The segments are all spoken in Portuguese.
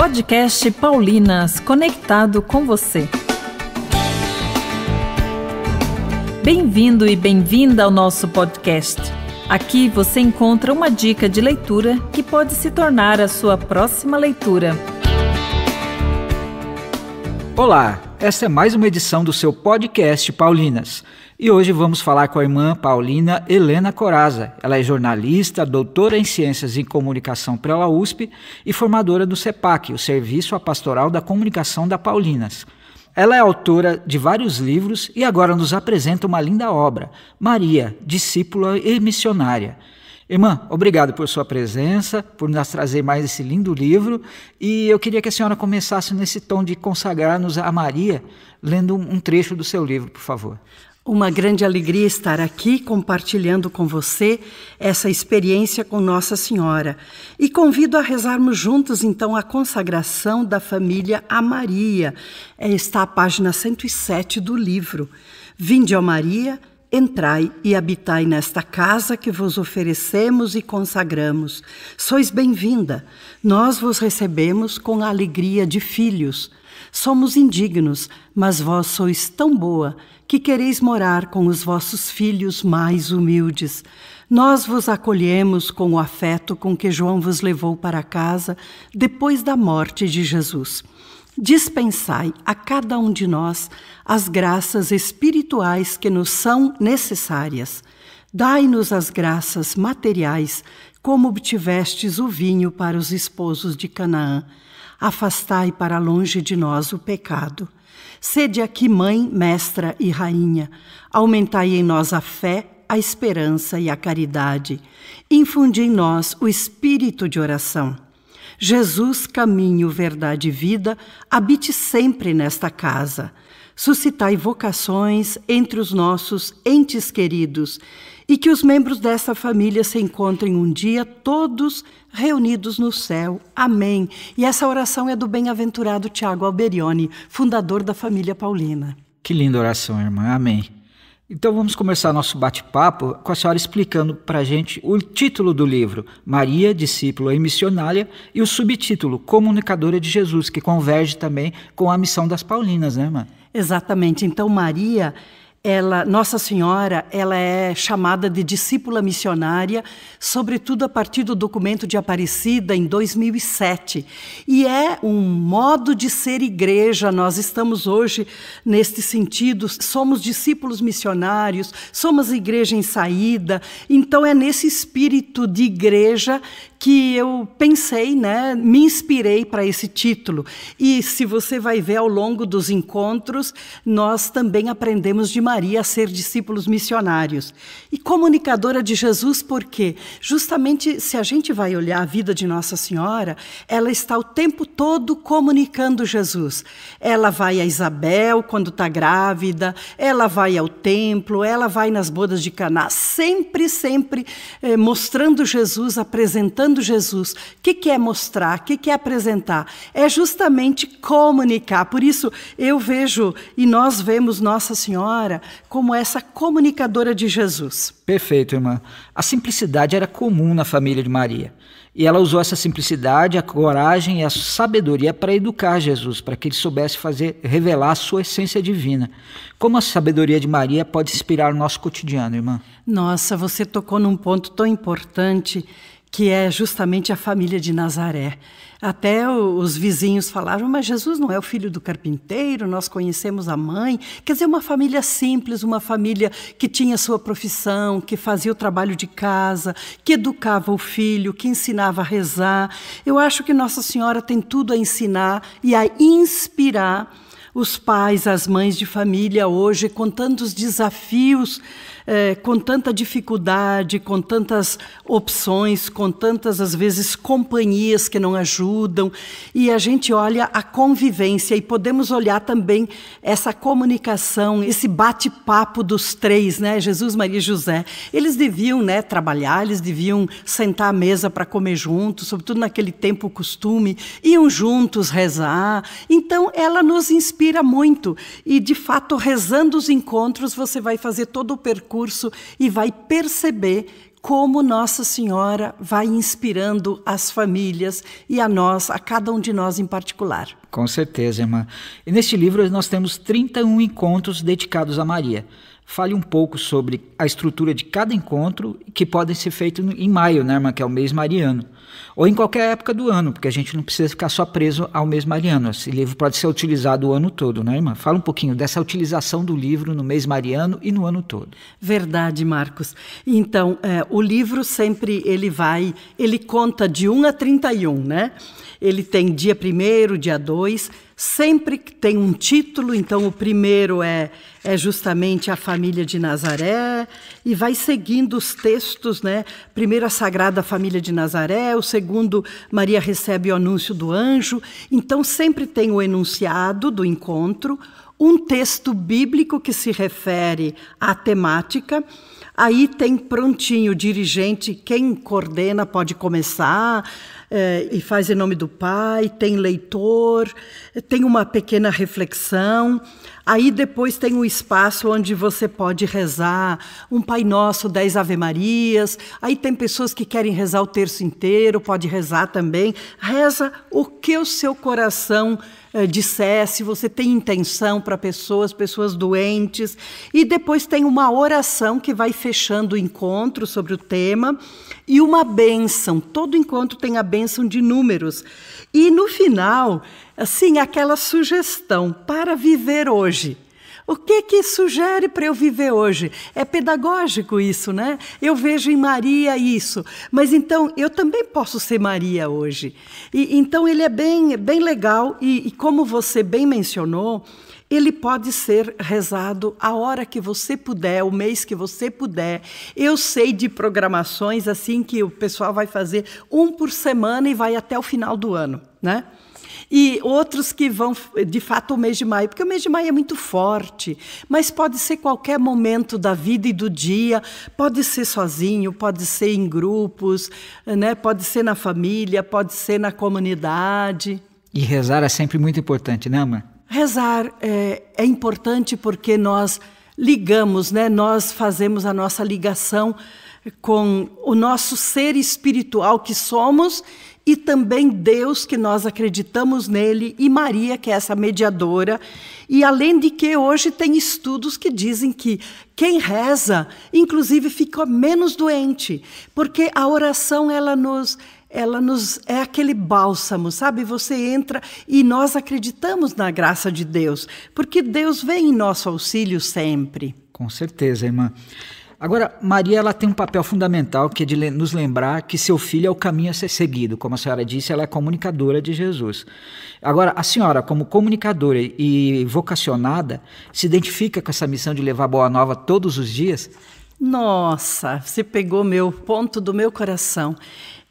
Podcast Paulinas, conectado com você. Bem-vindo e bem-vinda ao nosso podcast. Aqui você encontra uma dica de leitura que pode se tornar a sua próxima leitura. Olá, essa é mais uma edição do seu podcast Paulinas. E hoje vamos falar com a irmã Paulina Helena Coraza. Ela é jornalista, doutora em Ciências e Comunicação pela USP e formadora do CEPAC, o Serviço Pastoral da Comunicação da Paulinas. Ela é autora de vários livros e agora nos apresenta uma linda obra, Maria, discípula e missionária. Irmã, obrigado por sua presença, por nos trazer mais esse lindo livro. E eu queria que a senhora começasse nesse tom de consagrar-nos a Maria, lendo um trecho do seu livro, por favor. Uma grande alegria estar aqui compartilhando com você essa experiência com Nossa Senhora. E convido a rezarmos juntos, então, a consagração da família a Maria. É, está a página 107 do livro. Vinde, ó Maria, entrai e habitai nesta casa que vos oferecemos e consagramos. Sois bem-vinda. Nós vos recebemos com a alegria de filhos. Somos indignos, mas vós sois tão boa que quereis morar com os vossos filhos mais humildes. Nós vos acolhemos com o afeto com que João vos levou para casa depois da morte de Jesus. Dispensai a cada um de nós as graças espirituais que nos são necessárias. Dai-nos as graças materiais, como obtivestes o vinho para os esposos de Canaã afastai para longe de nós o pecado. Sede aqui mãe, mestra e rainha, aumentai em nós a fé, a esperança e a caridade. Infundi em nós o espírito de oração Jesus, caminho, verdade e vida, habite sempre nesta casa. Suscitai vocações entre os nossos entes queridos e que os membros dessa família se encontrem um dia todos reunidos no céu. Amém. E essa oração é do bem-aventurado Tiago Alberione, fundador da família paulina. Que linda oração, irmã. Amém. Então vamos começar nosso bate-papo com a senhora explicando para a gente o título do livro, Maria, discípula e missionária, e o subtítulo, Comunicadora de Jesus, que converge também com a missão das Paulinas, né, irmã? Exatamente. Então Maria ela, Nossa Senhora, ela é chamada de discípula missionária, sobretudo a partir do documento de Aparecida em 2007. E é um modo de ser igreja. Nós estamos hoje neste sentido, somos discípulos missionários, somos igreja em saída. Então é nesse espírito de igreja que eu pensei, né, me inspirei para esse título. E se você vai ver ao longo dos encontros, nós também aprendemos de Maria a ser discípulos missionários. E comunicadora de Jesus, por quê? Justamente se a gente vai olhar a vida de Nossa Senhora, ela está o tempo todo comunicando Jesus. Ela vai a Isabel quando está grávida, ela vai ao templo, ela vai nas bodas de Caná, sempre, sempre eh, mostrando Jesus, apresentando mostrando Jesus. O que, que é mostrar? O que, que é apresentar? É justamente comunicar. Por isso, eu vejo e nós vemos Nossa Senhora como essa comunicadora de Jesus. Perfeito, irmã. A simplicidade era comum na família de Maria. E ela usou essa simplicidade, a coragem e a sabedoria para educar Jesus, para que ele soubesse fazer revelar a sua essência divina. Como a sabedoria de Maria pode inspirar o nosso cotidiano, irmã? Nossa, você tocou num ponto tão importante que é justamente a família de Nazaré. Até os vizinhos falaram, mas Jesus não é o filho do carpinteiro, nós conhecemos a mãe. Quer dizer, uma família simples, uma família que tinha sua profissão, que fazia o trabalho de casa, que educava o filho, que ensinava a rezar. Eu acho que Nossa Senhora tem tudo a ensinar e a inspirar os pais, as mães de família hoje, com tantos desafios é, com tanta dificuldade, com tantas opções, com tantas, às vezes, companhias que não ajudam, e a gente olha a convivência e podemos olhar também essa comunicação, esse bate-papo dos três, né? Jesus, Maria e José. Eles deviam né, trabalhar, eles deviam sentar à mesa para comer juntos, sobretudo naquele tempo costume, iam juntos rezar. Então, ela nos inspira muito. E, de fato, rezando os encontros, você vai fazer todo o percurso e vai perceber como Nossa Senhora vai inspirando as famílias e a nós, a cada um de nós em particular. Com certeza, irmã. E neste livro nós temos 31 encontros dedicados a Maria. Fale um pouco sobre a estrutura de cada encontro, que podem ser feitos em maio, né, irmã, que é o mês mariano, ou em qualquer época do ano, porque a gente não precisa ficar só preso ao mês mariano. Esse livro pode ser utilizado o ano todo, né, irmã? Fala um pouquinho dessa utilização do livro no mês mariano e no ano todo. Verdade, Marcos. Então, é, o livro sempre ele vai, ele conta de 1 a 31, né? Ele tem dia 1 dia 2, Sempre que tem um título, então o primeiro é, é justamente a família de Nazaré, e vai seguindo os textos, né? Primeiro a Sagrada Família de Nazaré, o segundo, Maria recebe o anúncio do anjo. Então sempre tem o enunciado do encontro, um texto bíblico que se refere à temática Aí tem prontinho o dirigente, quem coordena pode começar é, e faz em nome do Pai, tem leitor, tem uma pequena reflexão. Aí depois tem um espaço onde você pode rezar um Pai Nosso, dez Ave Marias. Aí tem pessoas que querem rezar o terço inteiro, pode rezar também. Reza o que o seu coração eh, disser, se você tem intenção para pessoas, pessoas doentes. E depois tem uma oração que vai fechando o encontro sobre o tema e uma bênção. Todo encontro tem a bênção de números. E no final, assim, aquela sugestão para viver hoje. O que que sugere para eu viver hoje? É pedagógico isso, né? Eu vejo em Maria isso, mas então eu também posso ser Maria hoje. E então ele é bem, bem legal e, e como você bem mencionou, ele pode ser rezado a hora que você puder, o mês que você puder. Eu sei de programações assim que o pessoal vai fazer um por semana e vai até o final do ano, né? e outros que vão de fato o mês de maio, porque o mês de maio é muito forte, mas pode ser qualquer momento da vida e do dia, pode ser sozinho, pode ser em grupos, né? pode ser na família, pode ser na comunidade. E rezar é sempre muito importante, né, Amanda? Rezar é, é importante porque nós ligamos, né? nós fazemos a nossa ligação com o nosso ser espiritual que somos e também Deus que nós acreditamos nele e Maria que é essa mediadora. E além de que hoje tem estudos que dizem que quem reza inclusive fica menos doente, porque a oração ela nos ela nos é aquele bálsamo, sabe? Você entra e nós acreditamos na graça de Deus, porque Deus vem em nosso auxílio sempre. Com certeza, irmã. Agora, Maria ela tem um papel fundamental que é de nos lembrar que seu filho é o caminho a ser seguido. Como a senhora disse, ela é comunicadora de Jesus. Agora, a senhora, como comunicadora e vocacionada, se identifica com essa missão de levar boa nova todos os dias? Nossa, você pegou meu ponto do meu coração.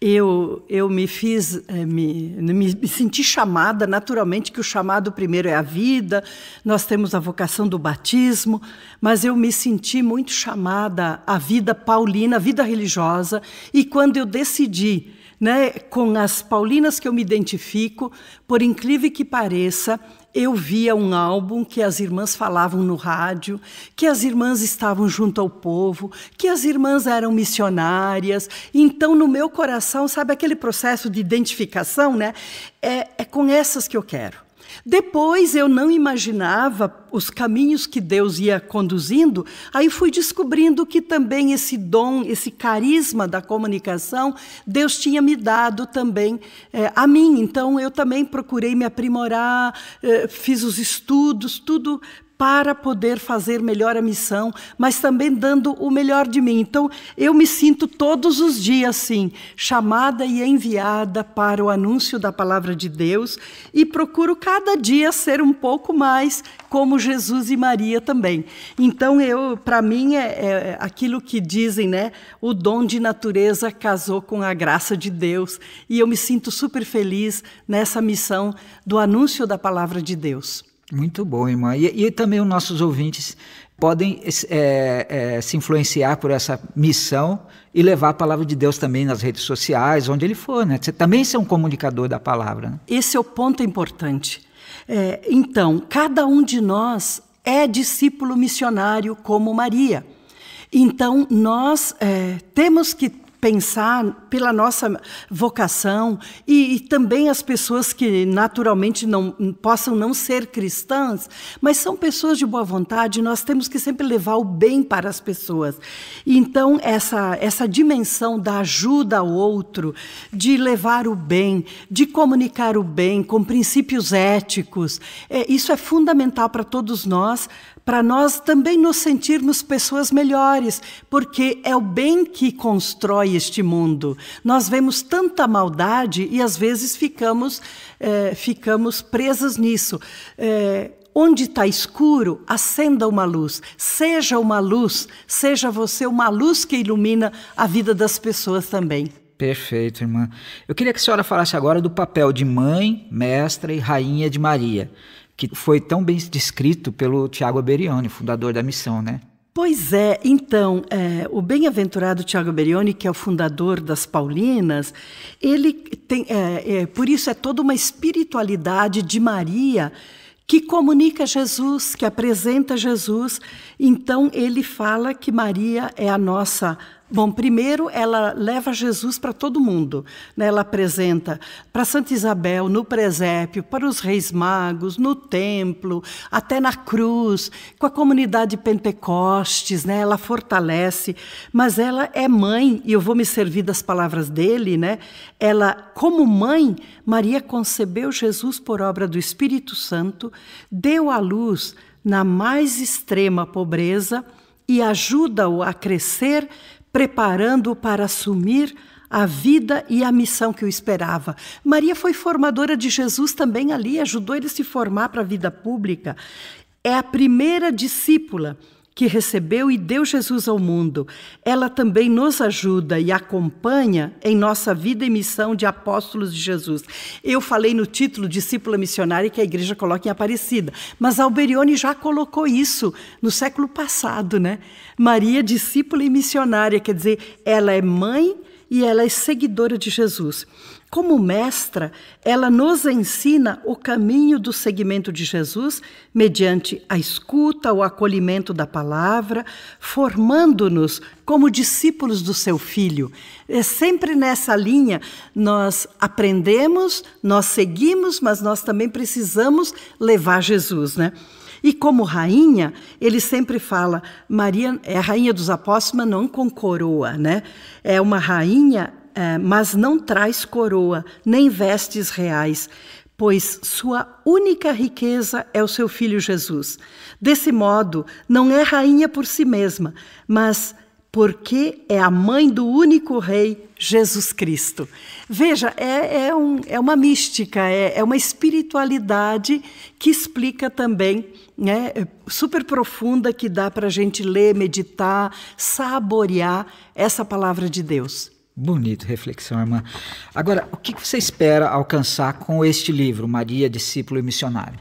Eu, eu me fiz, eh, me, me, me, senti chamada, naturalmente, que o chamado primeiro é a vida, nós temos a vocação do batismo, mas eu me senti muito chamada à vida paulina, à vida religiosa, e quando eu decidi, né, com as paulinas que eu me identifico, por incrível que pareça, eu via um álbum que as irmãs falavam no rádio, que as irmãs estavam junto ao povo, que as irmãs eram missionárias. Então, no meu coração, sabe aquele processo de identificação, né? É, é com essas que eu quero. Depois eu não imaginava os caminhos que Deus ia conduzindo, aí fui descobrindo que também esse dom, esse carisma da comunicação, Deus tinha me dado também é, a mim. Então eu também procurei me aprimorar, é, fiz os estudos, tudo para poder fazer melhor a missão, mas também dando o melhor de mim. Então, eu me sinto todos os dias assim, chamada e enviada para o anúncio da palavra de Deus e procuro cada dia ser um pouco mais como Jesus e Maria também. Então, eu, para mim é, é aquilo que dizem, né? O dom de natureza casou com a graça de Deus e eu me sinto super feliz nessa missão do anúncio da palavra de Deus. Muito bom, irmã. E, e também os nossos ouvintes podem é, é, se influenciar por essa missão e levar a palavra de Deus também nas redes sociais, onde ele for, né? Você também ser um comunicador da palavra. Né? Esse é o ponto importante. É, então, cada um de nós é discípulo missionário como Maria. Então, nós é, temos que pensar pela nossa vocação e, e também as pessoas que naturalmente não possam não ser cristãs, mas são pessoas de boa vontade, nós temos que sempre levar o bem para as pessoas. Então, essa, essa dimensão da ajuda ao outro, de levar o bem, de comunicar o bem com princípios éticos, é, isso é fundamental para todos nós, para nós também nos sentirmos pessoas melhores, porque é o bem que constrói este mundo. Nós vemos tanta maldade e às vezes ficamos, é, ficamos presas nisso. É, Onde está escuro, acenda uma luz. Seja uma luz, seja você uma luz que ilumina a vida das pessoas também. Perfeito, irmã. Eu queria que a senhora falasse agora do papel de mãe, mestra e rainha de Maria, que foi tão bem descrito pelo Tiago Berione, fundador da missão, né? Pois é, então, é, o bem-aventurado Tiago Berioni, que é o fundador das Paulinas, ele tem, é, é, por isso é toda uma espiritualidade de Maria que comunica Jesus, que apresenta Jesus. Então, ele fala que Maria é a nossa Bom, primeiro ela leva Jesus para todo mundo. Né? Ela apresenta para Santa Isabel, no presépio, para os reis magos, no templo, até na cruz, com a comunidade Pentecostes, né? ela fortalece. Mas ela é mãe, e eu vou me servir das palavras dele, né? Ela, como mãe, Maria concebeu Jesus por obra do Espírito Santo, deu à luz na mais extrema pobreza e ajuda-o a crescer preparando-o para assumir a vida e a missão que o esperava. Maria foi formadora de Jesus também ali, ajudou ele a se formar para a vida pública. É a primeira discípula que recebeu e deu Jesus ao mundo, ela também nos ajuda e acompanha em nossa vida e missão de apóstolos de Jesus. Eu falei no título Discípula Missionária que a igreja coloca em Aparecida, mas Alberione já colocou isso no século passado, né? Maria, discípula e missionária, quer dizer, ela é mãe e ela é seguidora de Jesus. Como mestra, ela nos ensina o caminho do seguimento de Jesus mediante a escuta, o acolhimento da palavra, formando-nos como discípulos do seu filho. É sempre nessa linha nós aprendemos, nós seguimos, mas nós também precisamos levar Jesus, né? E como rainha, ele sempre fala, Maria é a rainha dos apóstolos, mas não com coroa, né? É uma rainha, é, mas não traz coroa, nem vestes reais, pois sua única riqueza é o seu filho Jesus. Desse modo, não é rainha por si mesma, mas porque é a mãe do único rei, Jesus Cristo. Veja, é, é, um, é uma mística, é, é, uma espiritualidade que explica também, né, super profunda, que dá para a gente ler, meditar, saborear essa palavra de Deus. Bonito, reflexão, irmã. Agora, o que você espera alcançar com este livro, Maria, Discípulo e Missionário?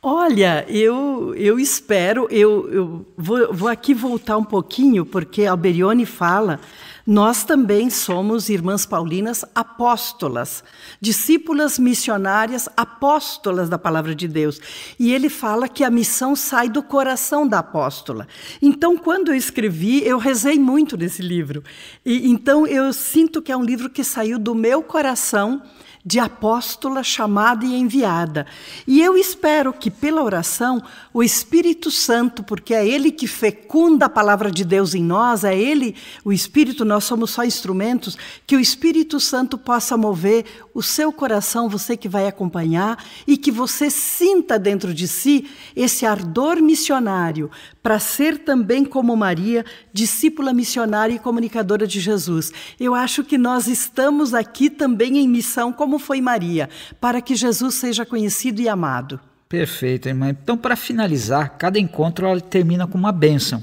Olha, eu, eu espero, eu, eu vou, vou, aqui voltar um pouquinho, porque Alberione fala, nós também somos irmãs paulinas apóstolas, discípulas missionárias apóstolas da palavra de Deus. E ele fala que a missão sai do coração da apóstola. Então, quando eu escrevi, eu rezei muito nesse livro. E, então, eu sinto que é um livro que saiu do meu coração de apóstola chamada e enviada. E eu espero que, pela oração, o Espírito Santo, porque é Ele que fecunda a palavra de Deus em nós, é Ele, o Espírito, nós somos só instrumentos, que o Espírito Santo possa mover o seu coração, você que vai acompanhar, e que você sinta dentro de si esse ardor missionário para ser também como Maria, discípula missionária e comunicadora de Jesus. Eu acho que nós estamos aqui também em missão, como foi Maria, para que Jesus seja conhecido e amado. Perfeito, irmã. Então, para finalizar, cada encontro ela termina com uma bênção.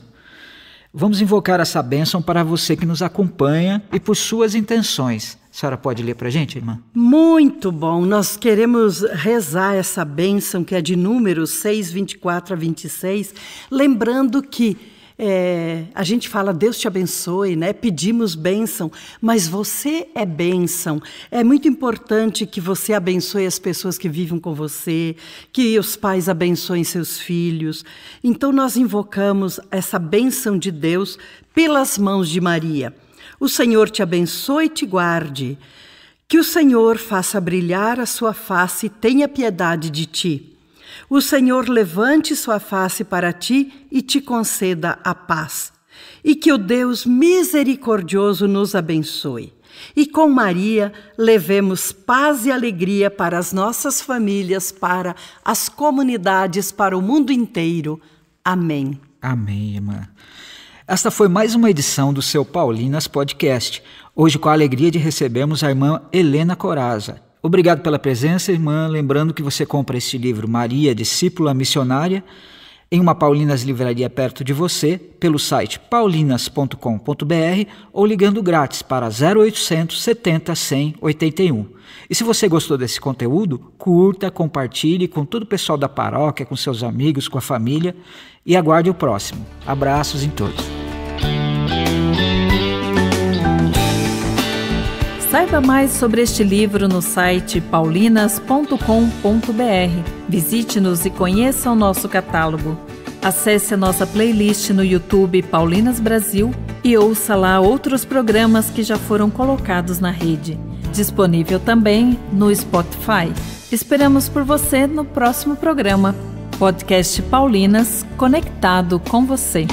Vamos invocar essa bênção para você que nos acompanha e por suas intenções. A senhora pode ler para a gente, irmã? Muito bom. Nós queremos rezar essa bênção que é de números 6, 24 a 26, lembrando que é, a gente fala Deus te abençoe, né? Pedimos bênção, mas você é bênção. É muito importante que você abençoe as pessoas que vivem com você, que os pais abençoem seus filhos. Então nós invocamos essa bênção de Deus pelas mãos de Maria. O Senhor te abençoe e te guarde. Que o Senhor faça brilhar a sua face e tenha piedade de ti. O Senhor levante sua face para ti e te conceda a paz. E que o Deus misericordioso nos abençoe. E com Maria levemos paz e alegria para as nossas famílias, para as comunidades, para o mundo inteiro. Amém. Amém, irmã. Esta foi mais uma edição do seu Paulinas Podcast. Hoje, com a alegria de recebermos a irmã Helena Coraza. Obrigado pela presença, irmã. Lembrando que você compra este livro, Maria, Discípula Missionária em uma Paulinas Livraria perto de você, pelo site paulinas.com.br ou ligando grátis para 0800 70 100 81. E se você gostou desse conteúdo, curta, compartilhe com todo o pessoal da paróquia, com seus amigos, com a família e aguarde o próximo. Abraços em todos. Saiba mais sobre este livro no site paulinas.com.br. Visite-nos e conheça o nosso catálogo. Acesse a nossa playlist no YouTube Paulinas Brasil e ouça lá outros programas que já foram colocados na rede. Disponível também no Spotify. Esperamos por você no próximo programa. Podcast Paulinas, conectado com você.